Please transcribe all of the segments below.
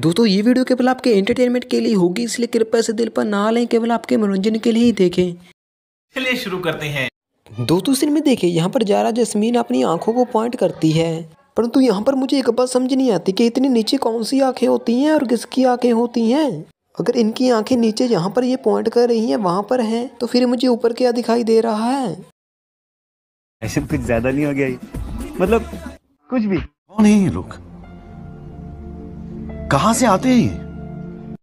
दोस्तों ये वीडियो केवल आपके एंटरटेनमेंट के लिए होगी इसलिए कृपया से दिल पर ना लें केवल आपके मनोरंजन के लिए ही देखें चलिए शुरू करते हैं दोस्तों सीन में देखें यहाँ पर जारा जसमीन अपनी आंखों को पॉइंट करती है परंतु यहाँ पर मुझे एक बात समझ नहीं आती कि इतनी नीचे कौन सी आंखें होती हैं और किसकी आंखें होती हैं अगर इनकी आंखें नीचे यहाँ पर ये पॉइंट कर रही हैं वहाँ पर हैं तो फिर मुझे ऊपर क्या दिखाई दे रहा है ऐसे तो कुछ ज्यादा नहीं हो गया मतलब कुछ भी नहीं रुख कहां से आते हैं ये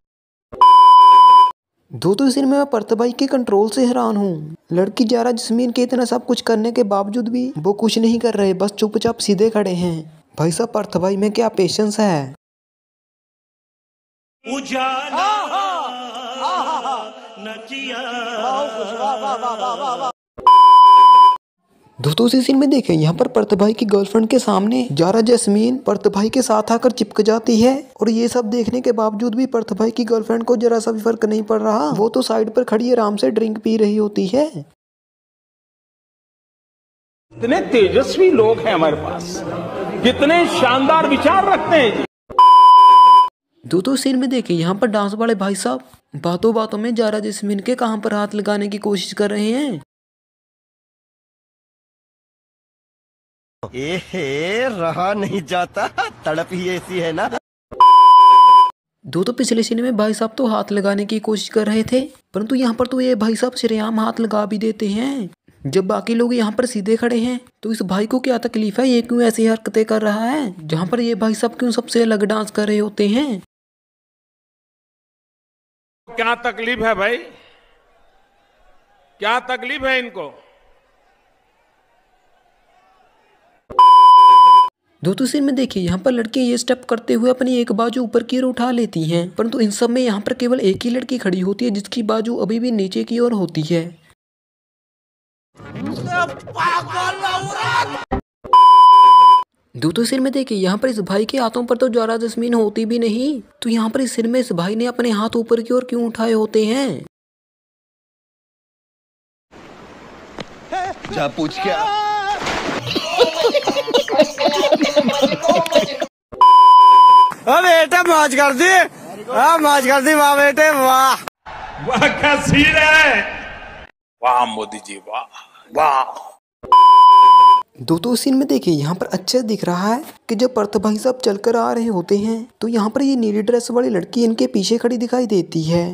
दो तो सिर में परतबाई के कंट्रोल से हैरान हूँ लड़की जारा जसमीन के इतना सब कुछ करने के बावजूद भी वो कुछ नहीं कर रहे बस चुपचाप सीधे खड़े हैं भाई साहब परतबाई में क्या पेशेंस है दोस्तों उसी सीन में देखें यहाँ पर प्रतभाई की गर्लफ्रेंड के सामने जारा जैस्मीन प्रतिभाई के साथ आकर चिपक जाती है और ये सब देखने के बावजूद भी भाई की गर्लफ्रेंड को जरा सा भी फर्क नहीं पड़ रहा वो तो साइड पर खड़ी आराम से ड्रिंक पी रही होती है इतने तेजस्वी लोग हैं हमारे पास कितने शानदार विचार रखते हैं दो सीन में देखे यहाँ पर डांस वाले भाई साहब बातों बातों में जारा जैसमीन के कहाँ पर हाथ लगाने की कोशिश कर रहे हैं एहे रहा नहीं जाता तड़प ही ऐसी है ना दो तो पिछले सीन में भाई साहब तो हाथ लगाने की कोशिश कर रहे थे परंतु यहाँ पर तो ये भाई साहब श्रेयाम हाथ लगा भी देते हैं जब बाकी लोग यहाँ पर सीधे खड़े हैं तो इस भाई को क्या तकलीफ है ये क्यों ऐसी हरकतें कर रहा है जहाँ पर ये भाई साहब क्यों सबसे अलग डांस कर रहे होते हैं क्या तकलीफ है भाई क्या तकलीफ है इनको दोस्तों सिर में देखिए यहाँ पर लड़के ये स्टेप करते हुए अपनी एक बाजू ऊपर की ओर उठा लेती हैं परंतु इन सब में यहाँ पर केवल एक ही लड़की खड़ी होती है जिसकी बाजू अभी भी नीचे की ओर होती है दोस्तों सिर में देखिए यहाँ पर इस भाई के हाथों पर तो जरा जस्मीन होती भी नहीं तो यहाँ पर इस सिर में इस भाई ने अपने हाथ ऊपर की ओर क्यों उठाए होते हैं जा पूछ क्या बेटे माज कर दी हाँ कर दी वाह बेटे वाह वाह क्या सीन है वाह मोदी जी वाह वाह दो सीन में देखिए यहाँ पर अच्छे दिख रहा है कि जब प्रथा भाई साहब चलकर आ रहे होते हैं तो यहाँ पर ये नीली ड्रेस वाली लड़की इनके पीछे खड़ी दिखाई देती है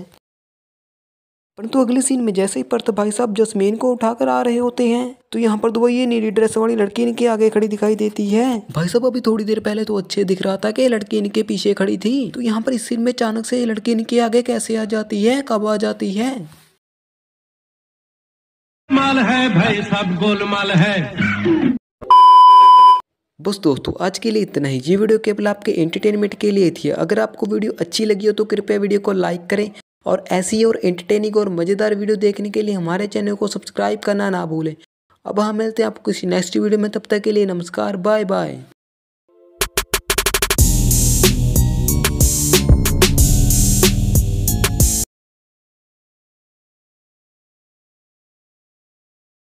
परंतु अगले सीन में जैसे ही पर्थ भाई साहब जसमेन को उठाकर आ रहे होते हैं तो यहाँ पर दो तो ये नीली ड्रेस वाली लड़की इनके आगे खड़ी दिखाई देती है भाई साहब अभी थोड़ी देर पहले तो अच्छे दिख रहा था कि लड़की इनके पीछे खड़ी थी तो यहाँ पर इस सीन में अचानक से ये लड़की इनके आगे कैसे आ जाती है कब आ जाती है भाई साहब गोलमाल है बस दोस्तों आज के लिए इतना ही ये वीडियो केवल आपके एंटरटेनमेंट के लिए थी अगर आपको वीडियो अच्छी लगी हो तो कृपया वीडियो को लाइक करें और ऐसी और एंटरटेनिंग और मज़ेदार वीडियो देखने के लिए हमारे चैनल को सब्सक्राइब करना ना भूलें अब हम मिलते हैं आपको किसी नेक्स्ट वीडियो में तब तक के लिए नमस्कार बाय बाय